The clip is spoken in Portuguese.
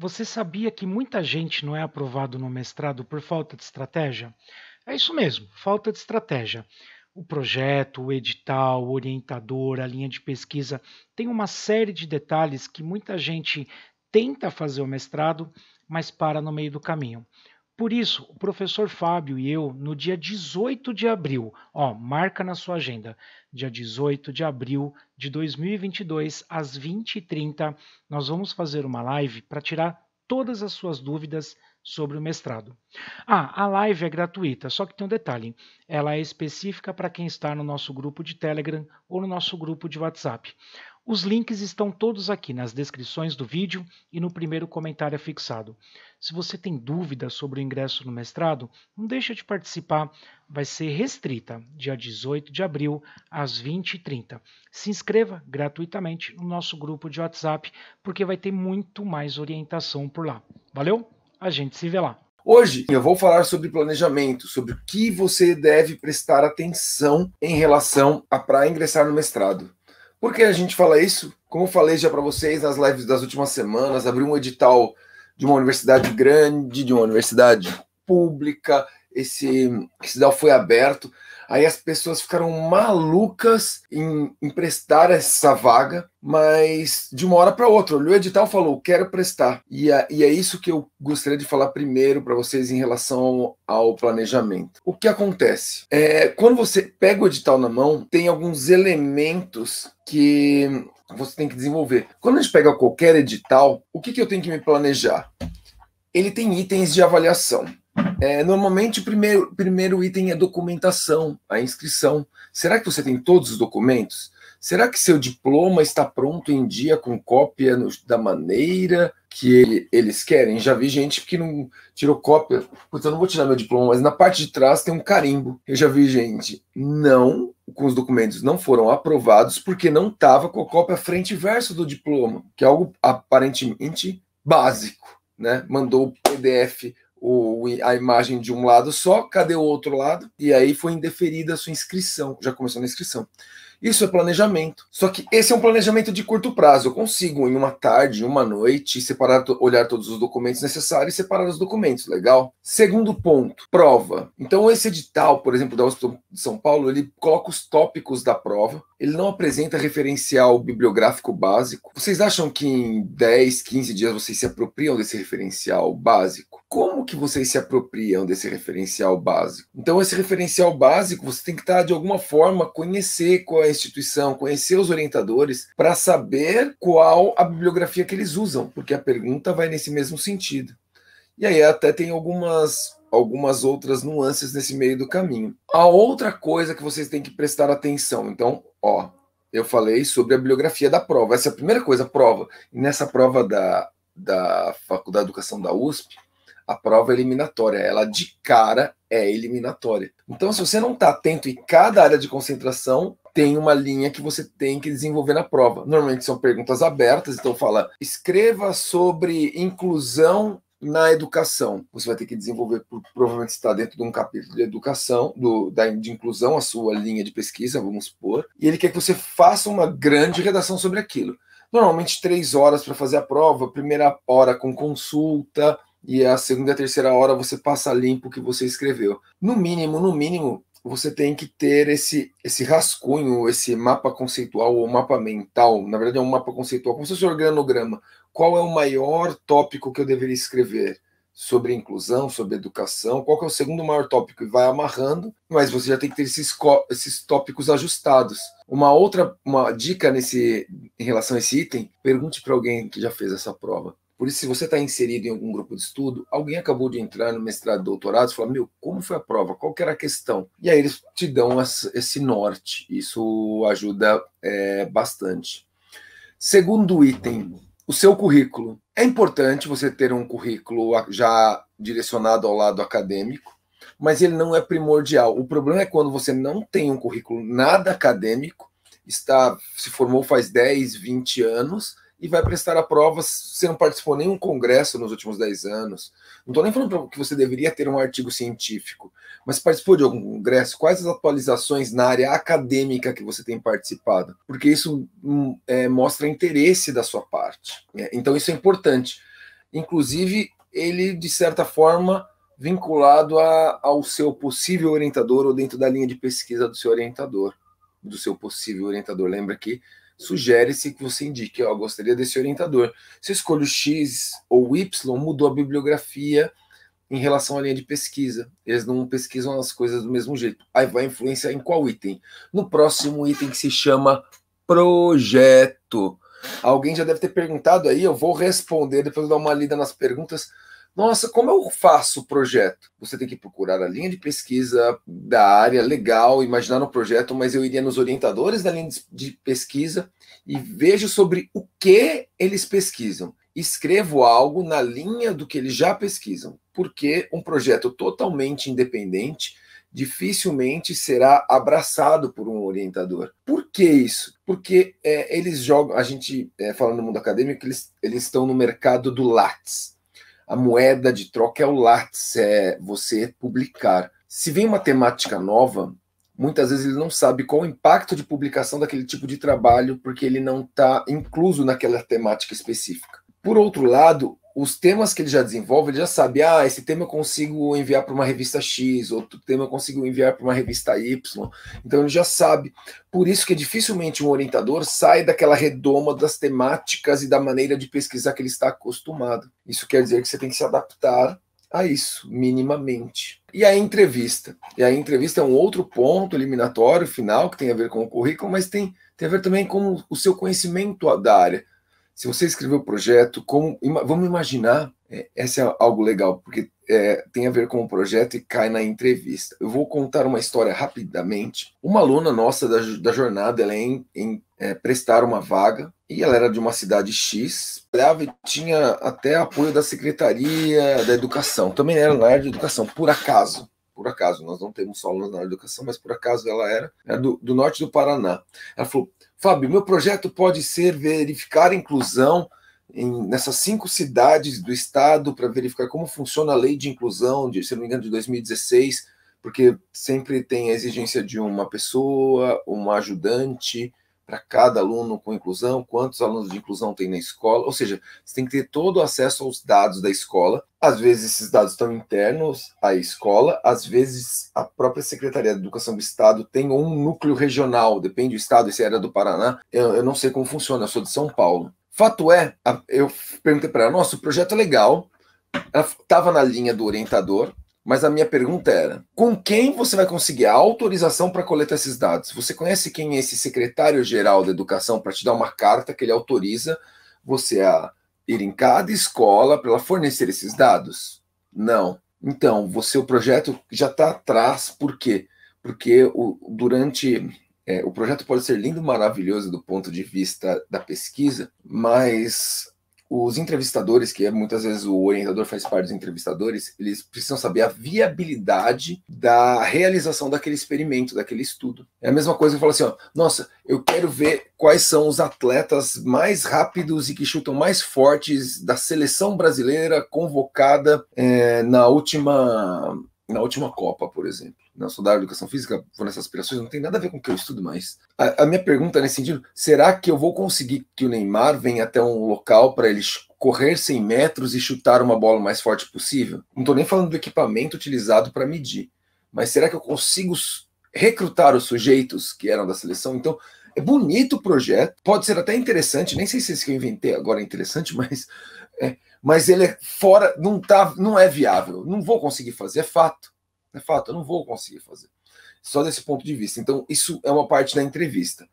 Você sabia que muita gente não é aprovado no mestrado por falta de estratégia? É isso mesmo, falta de estratégia. O projeto, o edital, o orientador, a linha de pesquisa tem uma série de detalhes que muita gente tenta fazer o mestrado, mas para no meio do caminho. Por isso, o professor Fábio e eu, no dia 18 de abril, ó, marca na sua agenda, dia 18 de abril de 2022, às 20h30, nós vamos fazer uma live para tirar todas as suas dúvidas sobre o mestrado. Ah, a live é gratuita, só que tem um detalhe: ela é específica para quem está no nosso grupo de Telegram ou no nosso grupo de WhatsApp. Os links estão todos aqui nas descrições do vídeo e no primeiro comentário fixado. Se você tem dúvidas sobre o ingresso no mestrado, não deixa de participar. Vai ser restrita, dia 18 de abril, às 20h30. Se inscreva gratuitamente no nosso grupo de WhatsApp, porque vai ter muito mais orientação por lá. Valeu? A gente se vê lá. Hoje eu vou falar sobre planejamento, sobre o que você deve prestar atenção em relação a para ingressar no mestrado. Por que a gente fala isso? Como eu falei já para vocês nas lives das últimas semanas, abri um edital de uma universidade grande, de uma universidade pública, esse, esse DAO foi aberto. Aí as pessoas ficaram malucas em emprestar essa vaga, mas de uma hora para outra, olhou o edital e falou: quero prestar. E é, e é, isso que eu gostaria de falar primeiro para vocês em relação ao planejamento. O que acontece? É, quando você pega o edital na mão, tem alguns elementos que você tem que desenvolver. Quando a gente pega qualquer edital, o que, que eu tenho que me planejar? Ele tem itens de avaliação. É, normalmente, o primeiro, primeiro item é documentação, a inscrição. Será que você tem todos os documentos? Será que seu diploma está pronto em dia com cópia no, da maneira que ele, eles querem? Já vi gente que não tirou cópia. Putz, eu não vou tirar meu diploma, mas na parte de trás tem um carimbo. Eu já vi gente, não, com os documentos não foram aprovados porque não estava com a cópia frente e verso do diploma, que é algo aparentemente básico. Né? Mandou o PDF o, a imagem de um lado só, cadê o outro lado? E aí foi indeferida a sua inscrição, já começou na inscrição. Isso é planejamento. Só que esse é um planejamento de curto prazo. Eu consigo, em uma tarde, em uma noite, separar, olhar todos os documentos necessários e separar os documentos, legal? Segundo ponto, prova. Então, esse edital, por exemplo, da Hospital de São Paulo, ele coloca os tópicos da prova, ele não apresenta referencial bibliográfico básico. Vocês acham que em 10, 15 dias vocês se apropriam desse referencial básico? Como que vocês se apropriam desse referencial básico? Então, esse referencial básico você tem que estar, tá, de alguma forma, conhecer qual é a instituição, conhecer os orientadores, para saber qual a bibliografia que eles usam, porque a pergunta vai nesse mesmo sentido. E aí até tem algumas algumas outras nuances nesse meio do caminho. A outra coisa que vocês têm que prestar atenção, então, ó, eu falei sobre a bibliografia da prova. Essa é a primeira coisa, a prova. E nessa prova da, da Faculdade de Educação da USP, a prova é eliminatória, ela de cara é eliminatória. Então, se você não está atento em cada área de concentração, tem uma linha que você tem que desenvolver na prova. Normalmente são perguntas abertas, então fala: escreva sobre inclusão na educação. Você vai ter que desenvolver, provavelmente está dentro de um capítulo de educação, do, da, de inclusão, a sua linha de pesquisa, vamos supor, e ele quer que você faça uma grande redação sobre aquilo. Normalmente, três horas para fazer a prova, primeira hora com consulta, e a segunda e a terceira hora você passa limpo o que você escreveu. No mínimo, no mínimo, você tem que ter esse, esse rascunho, esse mapa conceitual ou mapa mental. Na verdade, é um mapa conceitual, como se fosse um organograma. Qual é o maior tópico que eu deveria escrever? Sobre inclusão, sobre educação, qual é o segundo maior tópico? E vai amarrando, mas você já tem que ter esses, esses tópicos ajustados. Uma outra uma dica nesse, em relação a esse item: pergunte para alguém que já fez essa prova. Por isso, se você está inserido em algum grupo de estudo, alguém acabou de entrar no mestrado, doutorado, e fala, meu, como foi a prova? Qual que era a questão? E aí eles te dão esse norte. Isso ajuda é, bastante. Segundo item, o seu currículo. É importante você ter um currículo já direcionado ao lado acadêmico, mas ele não é primordial. O problema é quando você não tem um currículo nada acadêmico, está se formou faz 10, 20 anos, e vai prestar a prova Você não participou de nenhum congresso nos últimos 10 anos. Não estou nem falando que você deveria ter um artigo científico, mas participou de algum congresso? Quais as atualizações na área acadêmica que você tem participado? Porque isso hum, é, mostra interesse da sua parte. É, então, isso é importante. Inclusive, ele, de certa forma, vinculado a, ao seu possível orientador ou dentro da linha de pesquisa do seu orientador, do seu possível orientador. Lembra que sugere-se que você indique, ó, gostaria desse orientador. Se eu escolho X ou Y, mudou a bibliografia em relação à linha de pesquisa. Eles não pesquisam as coisas do mesmo jeito. Aí vai influenciar em qual item? No próximo item que se chama projeto. Alguém já deve ter perguntado aí, eu vou responder, depois eu dar uma lida nas perguntas nossa, como eu faço o projeto? Você tem que procurar a linha de pesquisa da área, legal, imaginar no projeto, mas eu iria nos orientadores da linha de pesquisa e vejo sobre o que eles pesquisam. Escrevo algo na linha do que eles já pesquisam, porque um projeto totalmente independente dificilmente será abraçado por um orientador. Por que isso? Porque é, eles jogam, a gente é, fala no mundo acadêmico, eles, eles estão no mercado do Lattes a moeda de troca é o Lattes, é você publicar. Se vem uma temática nova, muitas vezes ele não sabe qual o impacto de publicação daquele tipo de trabalho, porque ele não está incluso naquela temática específica. Por outro lado, os temas que ele já desenvolve, ele já sabe, ah, esse tema eu consigo enviar para uma revista X, outro tema eu consigo enviar para uma revista Y. Então ele já sabe. Por isso que dificilmente um orientador sai daquela redoma das temáticas e da maneira de pesquisar que ele está acostumado. Isso quer dizer que você tem que se adaptar a isso, minimamente. E a entrevista. E a entrevista é um outro ponto eliminatório, final, que tem a ver com o currículo, mas tem, tem a ver também com o seu conhecimento da área se você escreveu o projeto, como, vamos imaginar, é, essa é algo legal, porque é, tem a ver com o projeto e cai na entrevista. Eu vou contar uma história rapidamente. Uma aluna nossa da, da jornada, ela é em, em é, prestar uma vaga, e ela era de uma cidade X, trabalhava e tinha até apoio da Secretaria da Educação, também era na área de educação, por acaso por acaso, nós não temos aulas na educação, mas por acaso ela era, era é do, do norte do Paraná. Ela falou: Fábio, meu projeto pode ser verificar a inclusão em, nessas cinco cidades do estado para verificar como funciona a lei de inclusão, de, se não me engano, de 2016, porque sempre tem a exigência de uma pessoa, uma ajudante para cada aluno com inclusão, quantos alunos de inclusão tem na escola, ou seja, você tem que ter todo o acesso aos dados da escola. Às vezes esses dados estão internos à escola, às vezes a própria Secretaria de Educação do Estado tem um núcleo regional, depende do estado, se era do Paraná, eu, eu não sei como funciona, eu sou de São Paulo. Fato é, eu perguntei para ela, nossa, o projeto é legal, ela estava na linha do orientador, mas a minha pergunta era: com quem você vai conseguir a autorização para coletar esses dados? Você conhece quem é esse secretário-geral da educação para te dar uma carta que ele autoriza você a ir em cada escola para ela fornecer esses dados? Não. Então, você o projeto já está atrás, por quê? Porque o, durante é, o projeto pode ser lindo, maravilhoso do ponto de vista da pesquisa, mas os entrevistadores, que é muitas vezes o orientador faz parte dos entrevistadores, eles precisam saber a viabilidade da realização daquele experimento, daquele estudo. É a mesma coisa que eu falo assim: ó, nossa, eu quero ver quais são os atletas mais rápidos e que chutam mais fortes da seleção brasileira convocada é, na última na última Copa, por exemplo não sou da educação física, vou nessas aspirações, não tem nada a ver com o que eu estudo mais. A, a minha pergunta nesse sentido, será que eu vou conseguir que o Neymar venha até um local para ele correr 100 metros e chutar uma bola o mais forte possível? Não estou nem falando do equipamento utilizado para medir, mas será que eu consigo recrutar os sujeitos que eram da seleção? Então, é bonito o projeto, pode ser até interessante, nem sei se esse é que eu inventei agora é interessante, mas, é, mas ele é fora, não, tá, não é viável, não vou conseguir fazer, é fato. É fato, tá, eu não vou conseguir fazer. Só desse ponto de vista. Então, isso é uma parte da entrevista.